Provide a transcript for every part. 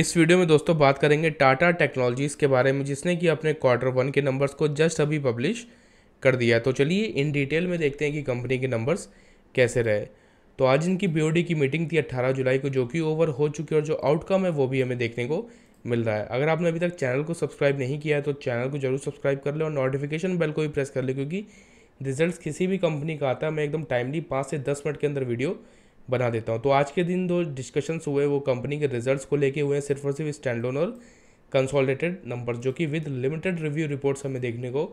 इस वीडियो में दोस्तों बात करेंगे टाटा टेक्नोलॉजीज़ के बारे में जिसने कि अपने क्वार्टर वन के नंबर्स को जस्ट अभी पब्लिश कर दिया तो चलिए इन डिटेल में देखते हैं कि कंपनी के नंबर्स कैसे रहे तो आज इनकी बी की मीटिंग थी 18 जुलाई को जो कि ओवर हो चुकी है और जो आउटकम है वो भी हमें देखने को मिल रहा है अगर आपने अभी तक चैनल को सब्सक्राइब नहीं किया है तो चैनल को जरूर सब्सक्राइब कर लें और नोटिफिकेशन बेल को भी प्रेस कर लें क्योंकि रिजल्ट किसी भी कंपनी का आता है मैं एकदम टाइमली पाँच से दस मिनट के अंदर वीडियो बना देता हूँ तो आज के दिन जो डिस्कशंस हुए वो कंपनी के रिजल्ट्स को लेके हुए हैं सिर्फ और सिर्फ स्टैंड लोन और कंसोलिडेटेड नंबर जो कि विद लिमिटेड रिव्यू रिपोर्ट्स हमें देखने को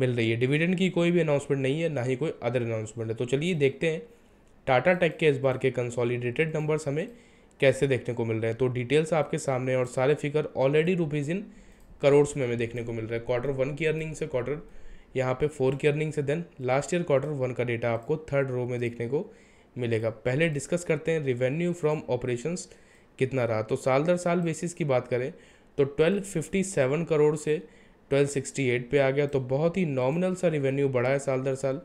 मिल रही है डिविडेंड की कोई भी अनाउंसमेंट नहीं है ना ही कोई अदर अनाउंसमेंट है तो चलिए देखते हैं टाटा टेक के इस बार के कंसोलिडेटेड नंबर्स हमें कैसे देखने को मिल रहे हैं तो डिटेल्स आपके सामने और सारे figure already rupees in crores में हमें देखने को मिल रहा है क्वार्टर वन की अर्निंग से क्वार्टर यहाँ पे फोर की अर्निंग से then last year quarter one का डेटा आपको थर्ड रो में देखने को मिलेगा पहले डिस्कस करते हैं रिवेन्यू फ्रॉम ऑपरेशंस कितना रहा तो साल दर साल बेसिस की बात करें तो 1257 करोड़ से 1268 पे आ गया तो बहुत ही नॉमिनल सा रिवेन्यू बढ़ा है साल दर साल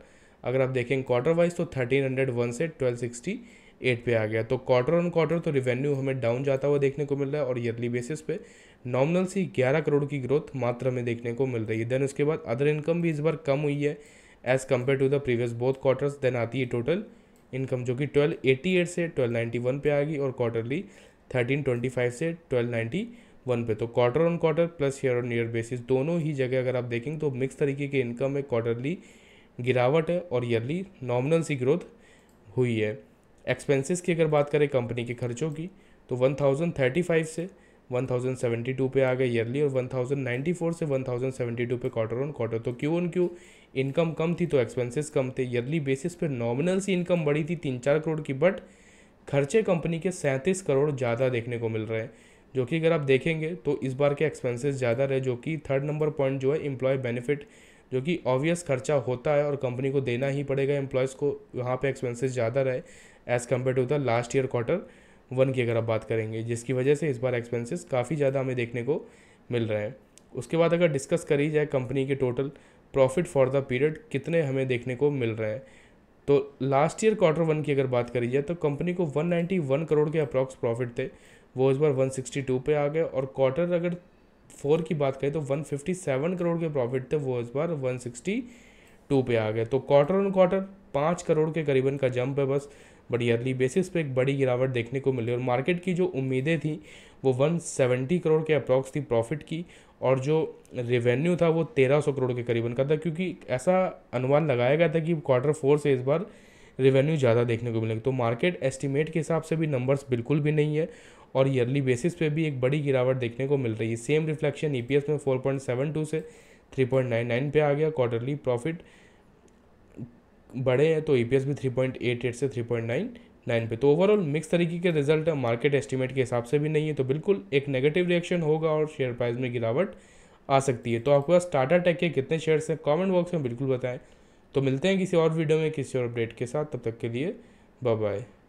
अगर आप देखें क्वार्टर वाइज तो 1301 से 1268 पे आ गया तो क्वार्टर ऑन क्वार्टर तो रिवेन्यू हमें डाउन जाता हुआ देखने को मिल रहा है और ईयरली बेसिस पे नॉमिनल सी 11 करोड़ की ग्रोथ मात्रा में देखने को मिल रही है देन उसके बाद अदर इनकम भी इस बार कम हुई है as compare to the previous both quarters then आती है टोटल इनकम जो कि ट्वेल्व एटी एट से ट्वेल्व नाइन्टी वन पे आएगी और क्वार्टरली थर्टीन ट्वेंटी फाइव से ट्वेल्व नाइन्टी वन पे तो quarter on quarter plus year on year basis दोनों ही जगह अगर आप देखेंगे तो मिक्स तरीके की इनकम है क्वार्टरली गिरावट है और ईयरली नॉमिनल सी ग्रोथ हुई है एक्सपेंसेस की अगर बात करें कंपनी के खर्चों की तो वन थाउजेंड थर्टी फाइव से 1072 पे आ गए ईयरली और 1094 से 1072 पे क्वार्टर ऑन क्वार्टर तो क्यों ऑन क्यों इनकम कम थी तो एक्सपेंसेस कम थे ईयरली बेसिस पे नॉमिनल सी इनकम बढ़ी थी तीन चार करोड़ की बट खर्चे कंपनी के सैंतीस करोड़ ज़्यादा देखने को मिल रहे हैं जो कि अगर आप देखेंगे तो इस बार के एक्सपेंसेस ज़्यादा रहे जो कि थर्ड नंबर पॉइंट जो है एम्प्लॉय बेनिफिट जो कि ऑब्वियस खर्चा होता है और कंपनी को देना ही पड़ेगा एम्प्लॉयज़ को वहाँ पे एक्सपेंसेस ज़्यादा रहे as compare to the last year quarter one की अगर आप बात करेंगे जिसकी वजह से इस बार एक्सपेंसेस काफ़ी ज़्यादा हमें देखने को मिल रहे हैं उसके बाद अगर डिस्कस करी जाए कंपनी के total profit for the period कितने हमें देखने को मिल रहे हैं तो लास्ट ईयर क्वार्टर वन की अगर बात करी जाए तो कंपनी को 191 करोड़ के अप्रॉक्स प्रॉफिट थे वो इस बार 162 पे आ गए और क्वार्टर अगर फोर की बात करें तो 157 करोड़ के प्रॉफिट थे वो इस बार 162 पे आ गए तो क्वार्टर ऑन क्वार्टर पाँच करोड़ के करीबन का जंप है बस बट ईयरली बेसिस पे एक बड़ी गिरावट देखने को मिली और मार्केट की जो उम्मीदें थी वो 170 करोड़ के अप्रॉक्स थी प्रॉफिट की और जो रेवेन्यू था वो 1300 करोड़ के करीबन का था क्योंकि ऐसा अनुमान लगाया गया था कि क्वार्टर फोर से इस बार रेवेन्यू ज़्यादा देखने को मिलेगा तो मार्केट एस्टिमेट के हिसाब से भी नंबर्स बिल्कुल भी नहीं है और ईयरली बेसिस पे भी एक बड़ी गिरावट देखने को मिल रही है सेम रिफ्लेक्शन ई में फोर से नाइन पे आ गया क्वार्टरली प्रॉफिट बढ़े हैं तो ई e भी थ्री पॉइंट एट एट से थ्री पॉइंट नाइन नाइन पे तो ओवरऑल मिक्स तरीके के रिजल्ट मार्केट एस्टिमेट के हिसाब से भी नहीं है तो बिल्कुल एक नेगेटिव रिएक्शन होगा और शेयर प्राइस में गिरावट आ सकती है तो आपके पास टाटा टेक के कितने शेयर्स हैं कमेंट बॉक्स में बिल्कुल बताएं तो मिलते हैं किसी और वीडियो में किसी और अपडेट के साथ तब तक के लिए बाय बाय